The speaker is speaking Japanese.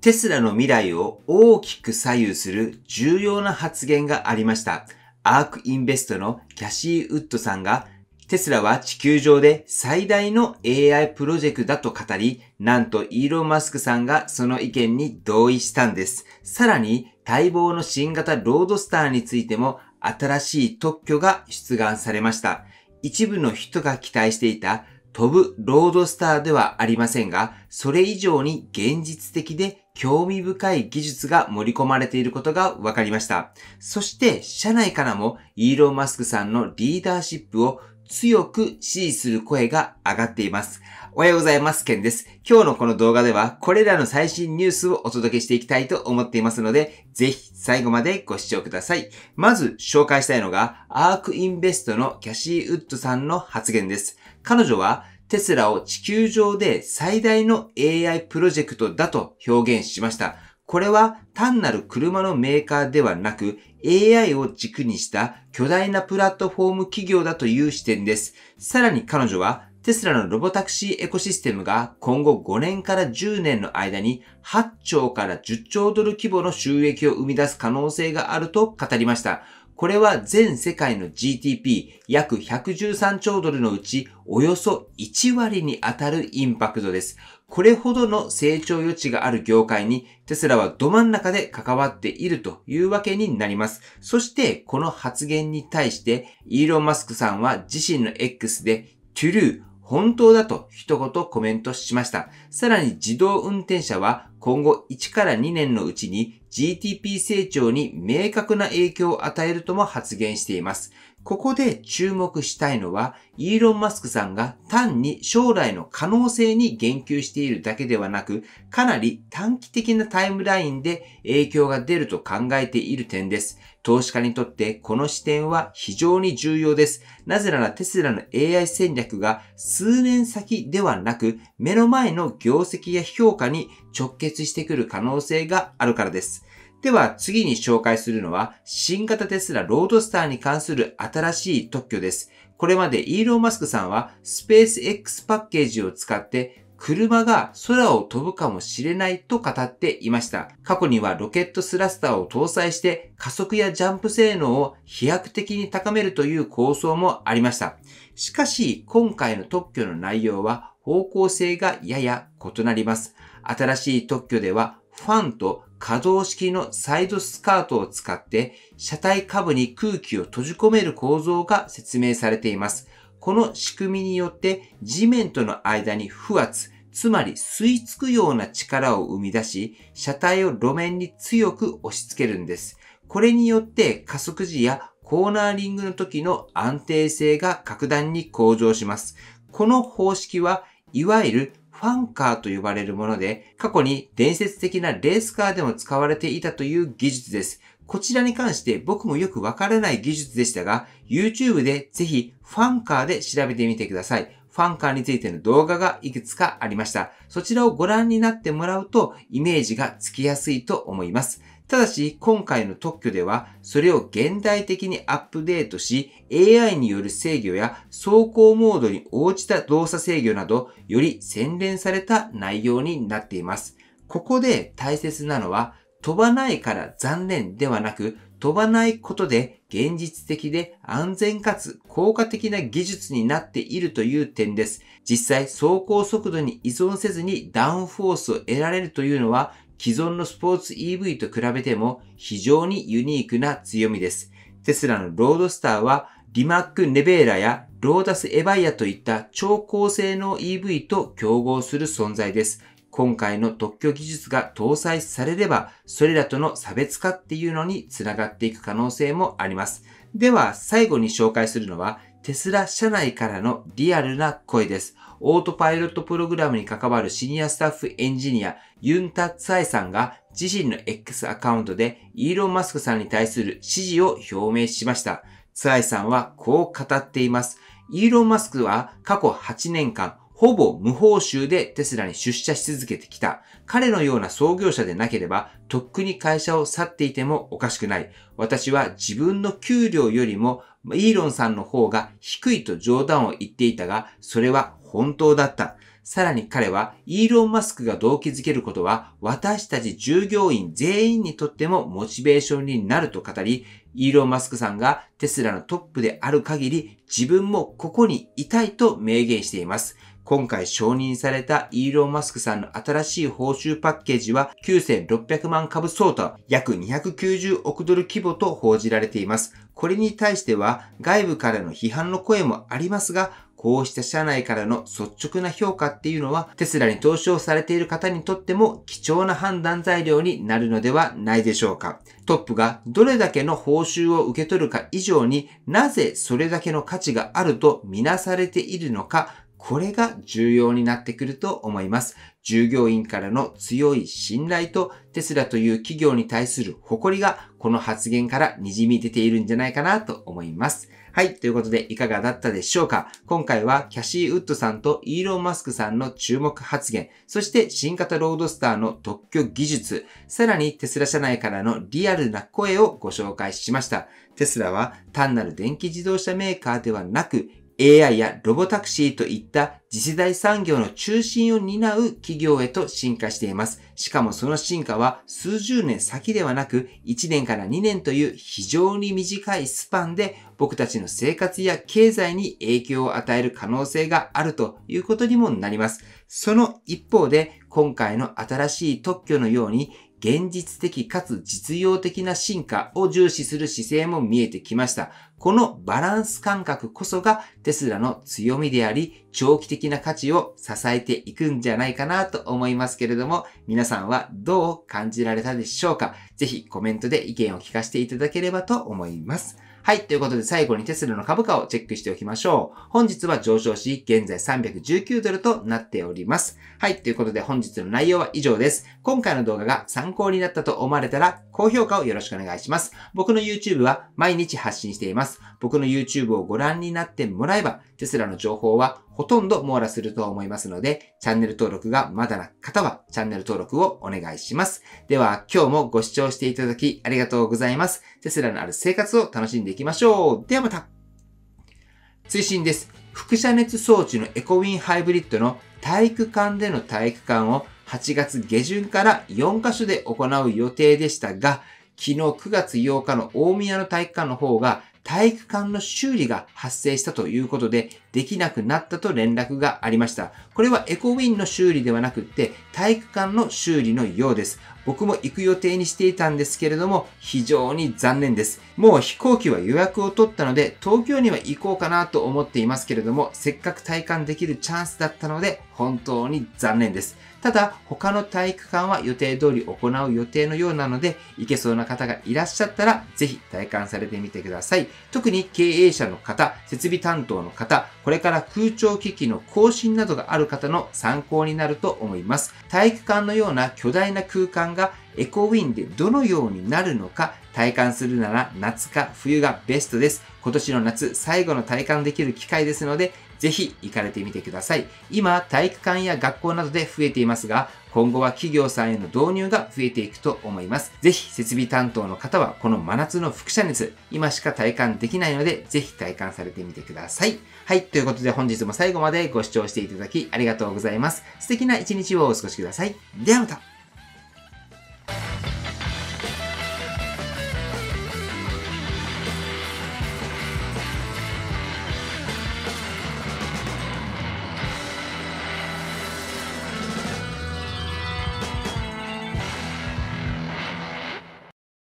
テスラの未来を大きく左右する重要な発言がありました。アークインベストのキャシー・ウッドさんが、テスラは地球上で最大の AI プロジェクトだと語り、なんとイーロン・マスクさんがその意見に同意したんです。さらに、待望の新型ロードスターについても新しい特許が出願されました。一部の人が期待していた飛ぶロードスターではありませんが、それ以上に現実的で興味深い技術が盛り込まれていることが分かりました。そして、社内からもイーロン・マスクさんのリーダーシップを強く支持する声が上がっています。おはようございます、ケンです。今日のこの動画では、これらの最新ニュースをお届けしていきたいと思っていますので、ぜひ最後までご視聴ください。まず紹介したいのが、アークインベストのキャシー・ウッドさんの発言です。彼女は、テスラを地球上で最大の AI プロジェクトだと表現しました。これは単なる車のメーカーではなく、AI を軸にした巨大なプラットフォーム企業だという視点です。さらに彼女は、テスラのロボタクシーエコシステムが今後5年から10年の間に8兆から10兆ドル規模の収益を生み出す可能性があると語りました。これは全世界の GDP 約113兆ドルのうちおよそ1割に当たるインパクトです。これほどの成長余地がある業界にテスラはど真ん中で関わっているというわけになります。そしてこの発言に対してイーロン・マスクさんは自身の X でトゥルー本当だと一言コメントしました。さらに自動運転車は今後1から2年のうちに g t p 成長に明確な影響を与えるとも発言しています。ここで注目したいのは、イーロン・マスクさんが単に将来の可能性に言及しているだけではなく、かなり短期的なタイムラインで影響が出ると考えている点です。投資家にとってこの視点は非常に重要です。なぜならテスラの AI 戦略が数年先ではなく、目の前の業績や評価に直結してくる可能性があるからです。では次に紹介するのは新型テスラロードスターに関する新しい特許です。これまでイーロン・マスクさんはスペース X パッケージを使って車が空を飛ぶかもしれないと語っていました。過去にはロケットスラスターを搭載して加速やジャンプ性能を飛躍的に高めるという構想もありました。しかし今回の特許の内容は方向性がやや異なります。新しい特許ではファンと可動式のサイドスカートを使って車体下部に空気を閉じ込める構造が説明されています。この仕組みによって地面との間に不圧、つまり吸い付くような力を生み出し、車体を路面に強く押し付けるんです。これによって加速時やコーナーリングの時の安定性が格段に向上します。この方式はいわゆるファンカーと呼ばれるもので、過去に伝説的なレースカーでも使われていたという技術です。こちらに関して僕もよくわからない技術でしたが、YouTube でぜひファンカーで調べてみてください。ファンカーについての動画がいくつかありました。そちらをご覧になってもらうとイメージがつきやすいと思います。ただし、今回の特許では、それを現代的にアップデートし、AI による制御や走行モードに応じた動作制御など、より洗練された内容になっています。ここで大切なのは、飛ばないから残念ではなく、飛ばないことで現実的で安全かつ効果的な技術になっているという点です。実際走行速度に依存せずにダウンフォースを得られるというのは既存のスポーツ EV と比べても非常にユニークな強みです。テスラのロードスターはリマック・ネベーラやローダス・エバイアといった超高性能 EV と競合する存在です。今回の特許技術が搭載されれば、それらとの差別化っていうのにつながっていく可能性もあります。では、最後に紹介するのは、テスラ社内からのリアルな声です。オートパイロットプログラムに関わるシニアスタッフエンジニア、ユンタツァイさんが自身の X アカウントでイーロン・マスクさんに対する支持を表明しました。ツアイさんはこう語っています。イーロン・マスクは過去8年間、ほぼ無報酬でテスラに出社し続けてきた。彼のような創業者でなければ、とっくに会社を去っていてもおかしくない。私は自分の給料よりも、イーロンさんの方が低いと冗談を言っていたが、それは本当だった。さらに彼は、イーロン・マスクが動機づけることは、私たち従業員全員にとってもモチベーションになると語り、イーロン・マスクさんがテスラのトップである限り、自分もここにいたいと明言しています。今回承認されたイーロン・マスクさんの新しい報酬パッケージは9600万株相当、約290億ドル規模と報じられています。これに対しては外部からの批判の声もありますが、こうした社内からの率直な評価っていうのは、テスラに投資をされている方にとっても貴重な判断材料になるのではないでしょうか。トップがどれだけの報酬を受け取るか以上になぜそれだけの価値があるとみなされているのか、これが重要になってくると思います。従業員からの強い信頼とテスラという企業に対する誇りがこの発言から滲み出ているんじゃないかなと思います。はい。ということで、いかがだったでしょうか今回はキャシー・ウッドさんとイーロン・マスクさんの注目発言、そして新型ロードスターの特許技術、さらにテスラ社内からのリアルな声をご紹介しました。テスラは単なる電気自動車メーカーではなく、AI やロボタクシーといった次世代産業の中心を担う企業へと進化しています。しかもその進化は数十年先ではなく1年から2年という非常に短いスパンで僕たちの生活や経済に影響を与える可能性があるということにもなります。その一方で今回の新しい特許のように現実的かつ実用的な進化を重視する姿勢も見えてきました。このバランス感覚こそがテスラの強みであり、長期的な価値を支えていくんじゃないかなと思いますけれども、皆さんはどう感じられたでしょうかぜひコメントで意見を聞かせていただければと思います。はい。ということで最後にテスラの株価をチェックしておきましょう。本日は上昇し、現在319ドルとなっております。はい。ということで本日の内容は以上です。今回の動画が参考になったと思われたら、高評価をよろしくお願いします。僕の YouTube は毎日発信しています。僕の YouTube をご覧になってもらえば、テスラの情報はほとんど網羅すると思いますので、チャンネル登録がまだな方はチャンネル登録をお願いします。では、今日もご視聴していただきありがとうございます。テスラのある生活を楽しんでいきましょう。ではまた。追伸です。輻射熱装置のエコウィンハイブリッドの体育館での体育館を8月下旬から4カ所で行う予定でしたが、昨日9月8日の大宮の体育館の方が体育館の修理が発生したということで、できなくなったと連絡がありました。これはエコウィンの修理ではなくって、体育館の修理のようです。僕も行く予定にしていたんですけれども、非常に残念です。もう飛行機は予約を取ったので、東京には行こうかなと思っていますけれども、せっかく体感できるチャンスだったので、本当に残念です。ただ、他の体育館は予定通り行う予定のようなので、行けそうな方がいらっしゃったら、ぜひ体感されてみてください。特に経営者の方、設備担当の方、これから空調機器の更新などがある方の参考になると思います。体育館のような巨大な空間がエコウィンでどのようになるのか体感するなら夏か冬がベストです。今年の夏最後の体感できる機会ですのでぜひ行かれてみてください。今、体育館や学校などで増えていますが、今後は企業さんへの導入が増えていくと思います。ぜひ、設備担当の方は、この真夏の副射熱、今しか体感できないので、ぜひ体感されてみてください。はい、ということで本日も最後までご視聴していただきありがとうございます。素敵な一日をお過ごしください。ではまた